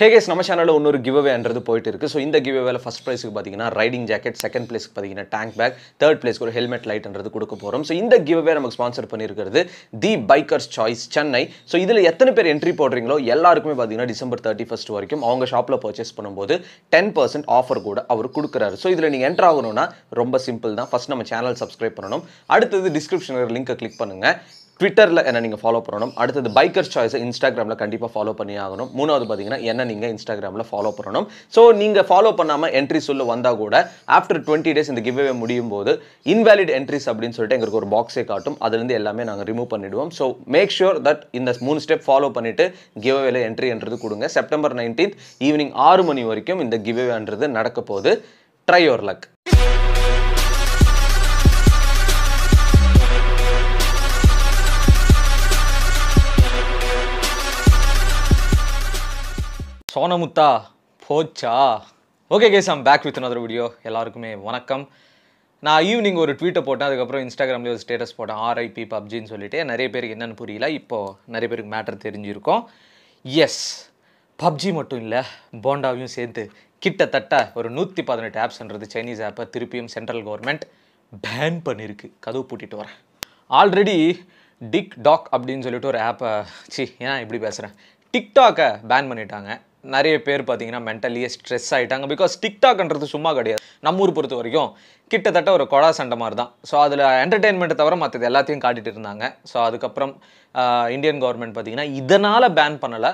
ஹேகேஸ் நம்ம சேனலில் இன்னொரு கிவ்வேன்றது போயிட்டு இருக்குது ஸோ இந்த கிவ்அவேல ஃபஸ்ட் ப்ரைஸுக்கு பார்த்தீங்கன்னா ரைடிங் ஜாக்கெட் செகண்ட் ப்ளேஸ்க்கு பார்த்தீங்கன்னா டேங்க் பேக் தேர்ட் ப்ளேஸ்க்கு ஒரு ஹெல்மெட் லைட்ன்றது கொடுக்க போகிறோம் ஸோ இந்த கிவ்வே நமக்கு ஸ்பான்சர் பண்ணியிருக்கிறது the bikers choice Chennai so இதில் எத்தனை பேர் என்ட்ரி போடுறீங்களோ எல்லாருக்குமே பார்த்தீங்கன்னா டிசம்பர் தேர்ட்டி ஃபஸ்ட் வரைக்கும் அவங்க ஷாப்பில் பர்ச்சேஸ் பண்ணும்போது டென் பர்சன்ட் ஆஃபர் கூட அவர் கொடுக்குறாரு ஸோ இதில் நீங்கள் என்ட்ரு ஆகணும்னா ரொம்ப சிம்பிள் தான் ஃபஸ்ட் நம்ம சேனல் சப்ஸ்கிரைப் பண்ணணும் அடுத்தது டிஸ்கிரிப்ஷனில் லிங்கை கிளிக் பண்ணுங்கள் ட்விட்டரில் என்ன நீங்கள் ஃபாலோ பண்ணணும் அடுத்தது பைக்கர்ஸ் சாய்ஸை இன்ஸ்டாகிராமில் கண்டிப்பாக ஃபாலோ பண்ணி ஆகணும் மூணாவது பார்த்தீங்கன்னா என்ன நீங்கள் இன்ஸ்டாகிராமில் ஃபாலோ பண்ணணும் ஸோ நீங்கள் ஃபாலோ பண்ணாமல் என்ட்ரி சொல்ல வந்தால் கூட ஆஃப்டர் டுவெண்ட்டி டேஸ் இந்த கிவ்வே முடியும் போது இன்வேலிட் என்ட்ரிஸ் அப்படின்னு சொல்லிட்டு எங்களுக்கு ஒரு பாக்ஸே காட்டும் அதுலேருந்து எல்லாமே நாங்கள் ரிமூவ் பண்ணிவிடுவோம் ஸோ மேக் ஷூர் தட் இந்த மூணு ஸ்டெப் ஃபாலோ பண்ணிவிட்டு கிவ்வேல என்ட்ரின்றது கொடுங்க செப்டம்பர் நைன்டீன்த் ஈவினிங் ஆறு மணி வரைக்கும் இந்த கிவ்வேன்றது நடக்க போகுது ட்ரை யோர் லக் சோனமுத்தா போச்சா okay guys am back with other video எல்லாருக்குமே வணக்கம் நான் ஈவினிங் ஒரு ட்வீட்டை போட்டேன் அதுக்கப்புறம் இன்ஸ்டாகிராமில் ஒரு ஸ்டேட்டஸ் போட்டேன் ஆர்ஐபி பப்ஜின்னு சொல்லிட்டு நிறைய பேருக்கு என்னென்னு புரியல இப்போது நிறைய பேருக்கு மேட்டர் தெரிஞ்சிருக்கோம் எஸ் பப்ஜி மட்டும் இல்லை போண்டாவையும் சேர்த்து கிட்டத்தட்ட ஒரு நூற்றி பதினெட்டு ஆப்ஸ்ன்றது சைனீஸ் ஆப்பை திருப்பியும் சென்ட்ரல் கவர்மெண்ட் பேன் பண்ணியிருக்கு கதவு பூட்டிட்டு வரேன் ஆல்ரெடி டிக் டாக் அப்படின்னு சொல்லிட்டு ஒரு ஆப்பை சி ஏன் இப்படி பேசுகிறேன் டிக்டாக்கை பேன் பண்ணிட்டாங்க நிறைய பேர் பார்த்தீங்கன்னா மென்டலியே ஸ்ட்ரெஸ் ஆகிட்டாங்க பிகாஸ் டிக்டாக்ன்றது சும்மா கிடையாது நம்ம ஊர் பொறுத்த வரைக்கும் கிட்டத்தட்ட ஒரு கொடா சண்டை மாதிரி தான் ஸோ அதில் என்டர்டெயின்மெண்ட்டை தவிர மற்றது எல்லாத்தையும் காட்டிகிட்டு இருந்தாங்க ஸோ அதுக்கப்புறம் இந்தியன் கவர்மெண்ட் பார்த்திங்கன்னா இதனால் பேன் பண்ணலை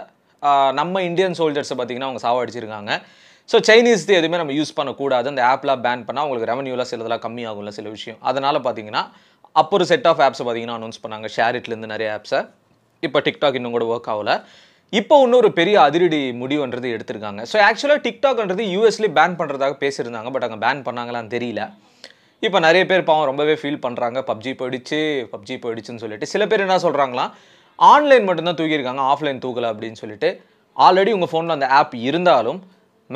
நம்ம இந்தியன் சோல்ஜர்ஸை பார்த்திங்கன்னா அவங்க சாவடிச்சிருக்காங்க ஸோ சைனீஸ் எதுவுமே நம்ம யூஸ் பண்ணக்கூடாது அந்த ஆப்லாம் பேன் பண்ணால் அவங்களுக்கு ரெவன்யூலாம் சிலதெல்லாம் கம்மியாகும்ல சில விஷயம் அதனால் பார்த்தீங்கன்னா அப்போ ஒரு செட் ஆஃப் ஆப்ஸை பார்த்திங்கன்னா அனௌன்ஸ் பண்ணாங்க ஷேரிட்லேருந்து நிறைய ஆப்ஸை இப்போ டிக்டாக் இன்னும் கூட ஒர்க் ஆகலை இப்போ இன்னொரு பெரிய அதிரடி முடிவுன்றது எடுத்திருக்காங்க ஸோ ஆக்சுவலாக டிக்டாக்ன்றது யூஎஸ்லேயே பேன் பண்ணுறதாக பேசியிருந்தாங்க பட் அங்கே பேன் பண்ணாங்களான்னு தெரியல இப்போ நிறைய பேர் பாவம் ரொம்பவே ஃபீல் பண்ணுறாங்க பப்ஜி போயிடுச்சு பப்ஜி போயிடுச்சுன்னு சொல்லிட்டு சில பேர் என்ன சொல்கிறாங்களாம் ஆன்லைன் மட்டும்தான் தூக்கியிருக்காங்க ஆஃப்லைன் தூக்கலை அப்படின்னு சொல்லிட்டு ஆல்ரெடி உங்கள் ஃபோனில் அந்த ஆப் இருந்தாலும்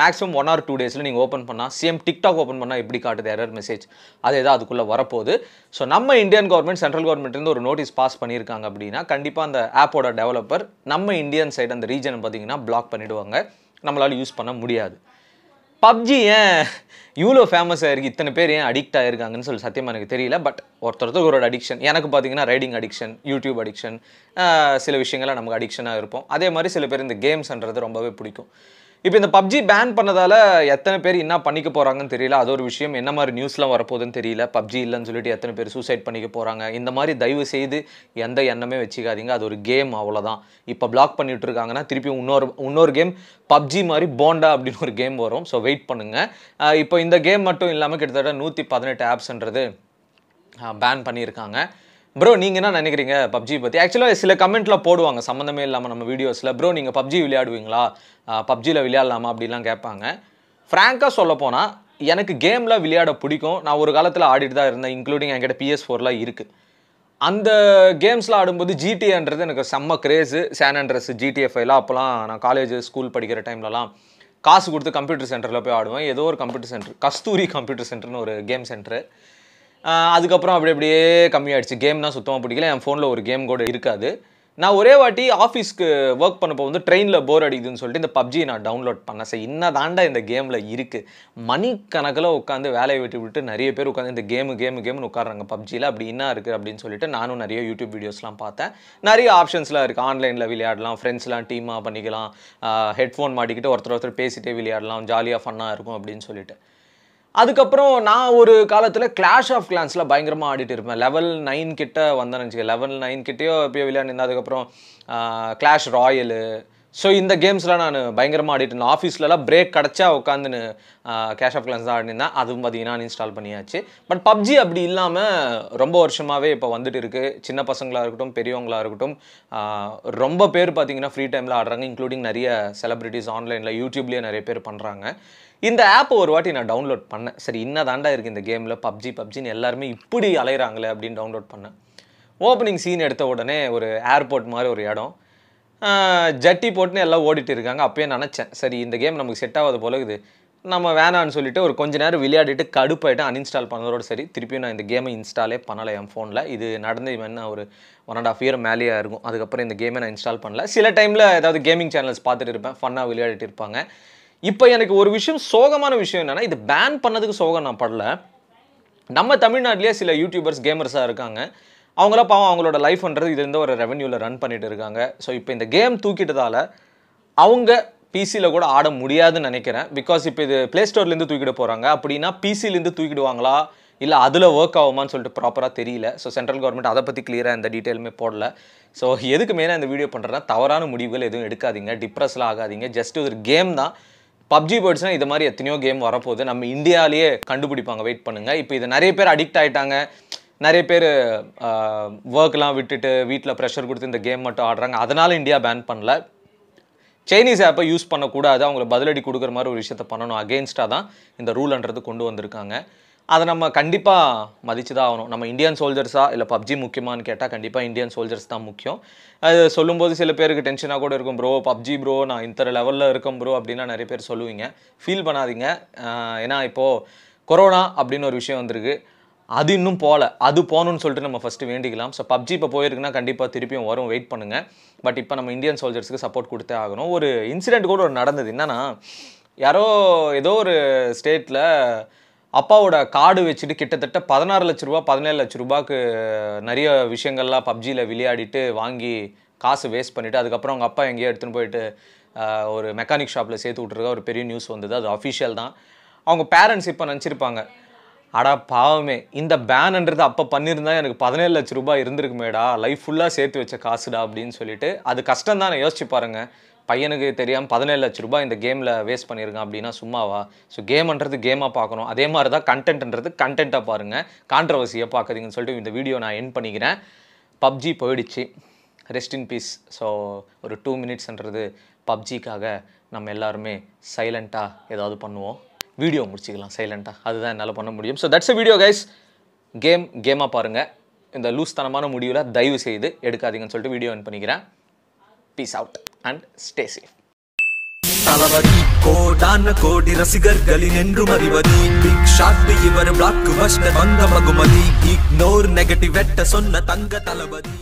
மேக்ஸிமம் ஒன் ஆர் டூ டேஸில் நீங்கள் ஓப்பன் பண்ணால் சேம் டிக்டாக் ஓப்பன் பண்ணால் எப்படி காட்டுது எரர் மெசேஜ் அது எதாவது அதுக்குள்ளே வரப்போகுது ஸோ நம்ம இந்தியன் கவர்மெண்ட் சென்ட்ரல் கவர்மெண்ட்லேருந்து ஒரு நோட்டீஸ் பாஸ் பண்ணியிருக்காங்க அப்படின்னா கண்டிப்பாக அந்த ஆப்போட டெவலப்பர் நம்ம இந்தியன் சைடு அந்த ரீஜனை பார்த்தீங்கன்னா பிளாக் பண்ணிவிடுவாங்க நம்மளால் யூஸ் பண்ண முடியாது பப்ஜி ஏன் இவ்வளோ ஃபேமஸ் ஆகிருக்கு இத்தனை பேர் ஏன் அடிக்ட் ஆகிருக்காங்கன்னு சொல்லி சத்தியமாக எனக்கு தெரியல பட் ஒருத்தருக்கு ஒரு அடிக்ஷன் எனக்கு பார்த்தீங்கன்னா ரைடிங் அடிக்ஷன் யூடியூப் அடிக்ஷன் சில விஷயங்கள்லாம் நமக்கு அடிக்ஷனாக இருப்போம் அதே மாதிரி சில பேர் இந்த கேம்ஸ்ன்றது ரொம்பவே பிடிக்கும் இப்போ இந்த பப்ஜி பேன் பண்ணதால் எத்தனை பேர் என்ன பண்ணிக்க போகிறாங்கன்னு தெரியல அது ஒரு விஷயம் என்ன மாதிரி நியூஸ்லாம் வரப்போகுதுன்னு தெரியல பப்ஜி இல்லைன்னு சொல்லிட்டு எத்தனை பேர் சூசைட் பண்ணிக்க போகிறாங்க இந்த மாதிரி தயவு செய்து எந்த எண்ணமே வச்சுக்காதீங்க அது ஒரு கேம் அவ்வளோதான் இப்போ பிளாக் பண்ணிட்டு இருக்காங்கன்னா திருப்பி இன்னொரு இன்னொரு கேம் பப்ஜி மாதிரி போண்டா அப்படின்னு ஒரு கேம் வரும் ஸோ வெயிட் பண்ணுங்கள் இப்போ இந்த கேம் மட்டும் இல்லாமல் கிட்டத்தட்ட நூற்றி பதினெட்டு ஆப்ஸ்ன்றது பேன் பண்ணியிருக்காங்க ப்ரோ நீங்கள் என்ன நினைக்கிறீங்க பப்ஜி பற்றி ஆக்சுவலாக சில கமெண்ட்லாம் போடுவாங்க சம்மந்தமே இல்லாமல் நம்ம வீடியோஸில் ப்ரோ நீங்கள் பப்ஜி விளையாடுவீங்களா பப்ஜியில் விளையாடலாமா அப்படிலாம் கேட்பாங்க ஃப்ராங்காக போனால் எனக்கு கேமில் விளையாட பிடிக்கும் நான் ஒரு காலத்தில் ஆடிட்டு தான் இருந்தேன் இன்க்ளூடிங் என்கிட்ட பிஎஸ் ஃபோர்லாம் இருக்குது அந்த கேம்ஸ்லாம் ஆடும்போது ஜிடிஏன்றது எனக்கு செம்ம க்ரேஸு சேனண்ட்ரஸ் அண்ட்ரஸ் ஜிடிஎஃப்ஐலாம் அப்போலாம் நான் காலேஜ் ஸ்கூல் படிக்கிற டைம்லலாம் காசு கொடுத்து கம்ப்யூட்டர் சென்டரில் போய் ஆடுவேன் ஏதோ ஒரு கம்ப்யூட்டர் சென்டர் கஸ்தூரி கம்ப்யூட்டர் சென்டர்னு ஒரு கேம் சென்டர் அதுக்கப்புறம் அப்படி அப்படியே கம்மியாயிடுச்சு கேம் தான் சுத்தமாக பிடிக்கல என் ஃபோனில் ஒரு கேம் கூட இருக்காது நான் ஒரே வாட்டி ஆஃபீஸ்க்கு ஒர்க் பண்ணப்போ வந்து ட்ரெயினில் போர் அடிக்குதுன்னு சொல்லிட்டு இந்த பப்ஜியை நான் டவுன்லோட் பண்ணேன் சார் இன்ன தாண்டா இந்த கேமில் இருக்குது மணிக்கணக்கில் உட்காந்து வேலையை விட்டு விட்டு நிறைய பேர் உட்காந்து இந்த கேமு கேமு கேம்னு உட்காடுறாங்க பப்ஜியில் அப்படி என்ன இருக்குது அப்படின்னு சொல்லிட்டு நானும் நிறைய யூடியூப் வீடியோஸ்லாம் பார்த்தேன் நிறைய ஆப்ஷன்ஸ்லாம் இருக்குது ஆன்லைனில் விளையாடலாம் ஃப்ரெண்ட்ஸ்லாம் டீமாக பண்ணிக்கலாம் ஹெட்ஃபோன் மாட்டிக்கிட்டு ஒருத்தர் ஒருத்தர் பேசிகிட்டே விளையாடலாம் ஜாலியாக ஃபன்னாக இருக்கும் அப்படின்னு சொல்லிட்டு அதுக்கப்புறம் நான் ஒரு காலத்தில் கிளாஷ் ஆஃப் கிளான்ஸில் பயங்கரமாக ஆடிட்டு இருப்பேன் லெவல் நைன் கிட்ட வந்தேன்னு நினச்சிக்கேன் லெவல் நைன் கிட்டேயோ எப்பயோ விளையாண்டு அதுக்கப்புறம் கிளாஷ் ராயலு ஸோ இந்த கேம்ஸ்லாம் நான் பயங்கரமாக ஆடிட்டு இருந்தேன் ஆஃபீஸ்லலாம் பிரேக் கிடச்சா உட்காந்துன்னு கேஷ் ஆஃப் கிளான்ஸ் தான் ஆடினேன் அதுவும் பார்த்தீங்கன்னா இன்ஸ்டால் பண்ணியாச்சு பட் பப்ஜி அப்படி இல்லாமல் ரொம்ப வருஷமாகவே இப்போ வந்துட்டு இருக்குது சின்ன பசங்களாக இருக்கட்டும் பெரியவங்களாக இருக்கட்டும் ரொம்ப பேர் பார்த்தீங்கன்னா ஃப்ரீ டைமில் ஆடுறாங்க இன்க்ளூடிங் நிறைய செலிப்ரிட்டிஸ் ஆன்லைனில் யூடியூப்லேயே நிறைய பேர் பண்ணுறாங்க இந்த ஆப்பை ஒரு வாட்டி நான் டவுன்லோட் பண்ணேன் சரி தாண்டா இருக்குது இந்த கேமில் பப்ஜி பப்ஜின்னு எல்லாருமே இப்படி அலைகிறாங்களே அப்படின்னு டவுன்லோட் பண்ணேன் ஓப்பனிங் சீன் எடுத்த உடனே ஒரு ஏர்போர்ட் மாதிரி ஒரு இடம் ஜட்டி போட்டுன்னு எல்லாம் ஓடிட்டு இருக்காங்க அப்போயே நினச்சேன் சரி இந்த கேம் நமக்கு செட் ஆகாத போல இது நம்ம வேணான்னு சொல்லிட்டு ஒரு கொஞ்ச நேரம் விளையாடிட்டு கடுப்பாயிட்டு அன்இன்ஸ்டால் பண்ணதோடு சரி திருப்பியும் நான் இந்த கேமை இன்ஸ்டாலே பண்ணலை என் ஃபோனில் இது நடந்து நான் ஒரு ஒன் அண்ட் ஆஃப் இயர் மேலேயே இருக்கும் அதுக்கப்புறம் இந்த கேமை நான் இன்ஸ்டால் பண்ணல சில டைமில் ஏதாவது கேமிங் சேனல்ஸ் பார்த்துட்டு இருப்பேன் ஃபன்னாக விளையாடிட்டு இருப்பாங்க இப்போ எனக்கு ஒரு விஷயம் சோகமான விஷயம் என்னென்னா இது பேன் பண்ணதுக்கு சோகம் நான் படல நம்ம தமிழ்நாட்டிலே சில யூடியூபர்ஸ் கேமர்ஸாக இருக்காங்க அவங்களாம் பாவம் அவங்களோட லைஃப்ன்றது இதுலேருந்து ஒரு ரெவன்யூவில் ரன் பண்ணிட்டு இருக்காங்க ஸோ இப்போ இந்த கேம் தூக்கிட்டதால் அவங்க பிசியில் கூட ஆட முடியாதுன்னு நினைக்கிறேன் பிகாஸ் இப்போ இது ப்ளே ஸ்டோர்லேருந்து தூக்கிட போகிறாங்க அப்படின்னா பிசிலேருந்து தூக்கிடுவாங்களா இல்லை அதில் ஒர்க் ஆகுமான்னு சொல்லிட்டு ப்ராப்பராக தெரியல ஸோ சென்ட்ரல் கவர்மெண்ட் அதை பற்றி கிளியராக இந்த டீட்டெயிலுமே போடல ஸோ எதுக்கு மேலே இந்த வீடியோ பண்ணுறேன்னா தவறான முடிவுகள் எதுவும் எடுக்காதீங்க டிப்ரெஸ்லாம் ஆகாதீங்க ஜஸ்ட் ஒரு கேம் தான் பப்ஜி பேர்ட்ஸ்னா இது மாதிரி எத்தனையோ கேம் வரப்போகுது நம்ம இந்தியாவிலேயே கண்டுபிடிப்பாங்க வெயிட் பண்ணுங்கள் இப்போ இது நிறைய பேர் அடிக்ட் ஆகிட்டாங்க நிறைய பேர் ஒர்க்லாம் விட்டுட்டு வீட்டில் ப்ரெஷர் கொடுத்து இந்த கேம் மட்டும் ஆடுறாங்க அதனால் இந்தியா பேன் பண்ணல சைனீஸ் ஆப்பை யூஸ் பண்ணக்கூடாது அவங்களை பதிலடி கொடுக்குற மாதிரி ஒரு விஷயத்த பண்ணணும் அகேன்ஸ்டாக தான் இந்த ரூல்ன்றது கொண்டு வந்திருக்காங்க அதை நம்ம கண்டிப்பாக மதித்து தான் ஆகணும் நம்ம இந்தியன் சோல்ஜர்ஸாக இல்லை பப்ஜி முக்கியமானு கேட்டால் கண்டிப்பாக இந்தியன் சோல்ஜர்ஸ் தான் முக்கியம் அது சொல்லும்போது சில பேருக்கு டென்ஷனாக கூட இருக்கும் ப்ரோ பப்ஜி ப்ரோ நான் இந்த லெவலில் இருக்கேன் ப்ரோ அப்படின்னா நிறைய பேர் சொல்லுவீங்க ஃபீல் பண்ணாதீங்க ஏன்னா இப்போது கொரோனா அப்படின்னு ஒரு விஷயம் வந்திருக்கு அது இன்னும் போகல அது போகணுன்னு சொல்லிட்டு நம்ம ஃபஸ்ட்டு வேண்டிக்கலாம் ஸோ பப்ஜி இப்போ போயிருக்குன்னா கண்டிப்பாக திருப்பியும் வரும் வெயிட் பண்ணுங்கள் பட் இப்போ நம்ம இந்தியன் சோல்ஜர்ஸ்க்கு சப்போர்ட் கொடுத்தே ஆகணும் ஒரு இன்சிடெண்ட் கூட ஒரு நடந்தது என்னென்னா யாரோ ஏதோ ஒரு ஸ்டேட்டில் அப்பாவோட கார்டு வச்சுட்டு கிட்டத்தட்ட பதினாறு லட்ச ரூபா பதினேழு லட்ச ரூபாய்க்கு நிறைய விஷயங்கள்லாம் பப்ஜியில் விளையாடிட்டு வாங்கி காசு வேஸ்ட் பண்ணிவிட்டு அதுக்கப்புறம் அவங்க அப்பா எங்கேயோ எடுத்துன்னு போயிட்டு ஒரு மெக்கானிக் ஷாப்பில் சேர்த்து விட்ருக்க ஒரு பெரிய நியூஸ் வந்தது அது அஃபிஷியல் தான் அவங்க பேரண்ட்ஸ் இப்போ நினச்சிருப்பாங்க அடா பாவமே இந்த பேனுன்றது அப்போ பண்ணியிருந்தா எனக்கு பதினேழு லட்ச ரூபாய் இருந்திருக்குமேடா லைஃப் ஃபுல்லாக சேர்த்து வச்ச காசுடா அப்படின்னு சொல்லிட்டு அது கஷ்டம் தான் யோசிச்சு பாருங்கள் பையனுக்கு தெரியாமல் பதினேழு லட்ச ரூபாய் இந்த கேமில் வேஸ்ட் பண்ணியிருக்கேன் அப்படின்னா சும்மாவா ஸோ கேம்ன்றது கேமாக பார்க்கணும் அதே மாதிரி தான் கண்டென்ட்ன்றது கண்டென்ட்டாக பாருங்கள் கான்ட்ரவர்சியை பார்க்குறீங்கன்னு சொல்லிட்டு இந்த வீடியோ நான் என் பண்ணிக்கிறேன் பப்ஜி போயிடுச்சு ரெஸ்ட் இன் பீஸ் ஸோ ஒரு டூ மினிட்ஸ்ன்றது பப்ஜிக்காக நம்ம எல்லாருமே சைலண்ட்டாக ஏதாவது பண்ணுவோம் வீடியோ முடிச்சிக்கலாம் சைலண்ட்டாக அதுதான் என்னால் பண்ண முடியும் so that's a video guys game கேமாக பாருங்கள் இந்த லூஸ்தனமான முடிவில் தயவு செய்து எடுக்காதீங்கன்னு சொல்லிட்டு வீடியோ என் பண்ணிக்கிறேன் peace out and stay safe. Thalapathy கோடான கோடி ரசிகர்களின் என்று மறிவதி பிக் ஷாட் இவர் பிளாக் பஸ்டர் வந்த மகுமதி இக்னோர் நெகட்டிவ் வெட்ட சொன்ன தங்க தளபதி